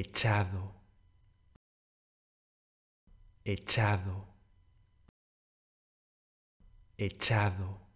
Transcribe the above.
echado, echado, echado.